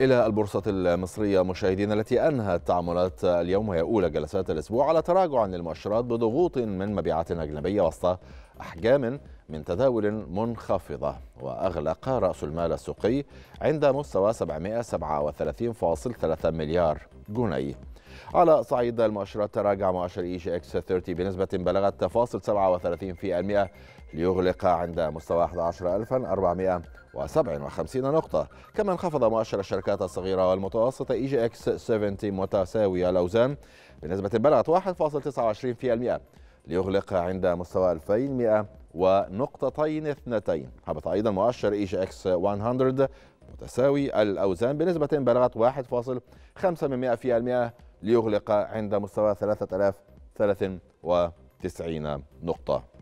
إلى البورصة المصرية مشاهدين التي أنهت تعاملات اليوم هي أولى جلسات الأسبوع على تراجع للمؤشرات بضغوط من مبيعات أجنبية وسط أحجام من تداول منخفضة وأغلق رأس المال السوقي عند مستوى 737.3 مليار جنيه على صعيد المؤشرات تراجع مؤشر اي جي اكس 30 بنسبة بلغت تفاصل 37% ليغلق عند مستوى 11457 نقطة كما انخفض مؤشر الشركات الصغيرة والمتوسطة اي جي اكس 70 متساوي الأوزان بنسبة بلغت 1.29% ليغلق عند مستوى 2100 ونقطتين اثنتين هبط أيضا مؤشر إيش إكس 100 متساوي الأوزان بنسبة بلغت 1.5% ليغلق عند مستوى 3093 نقطة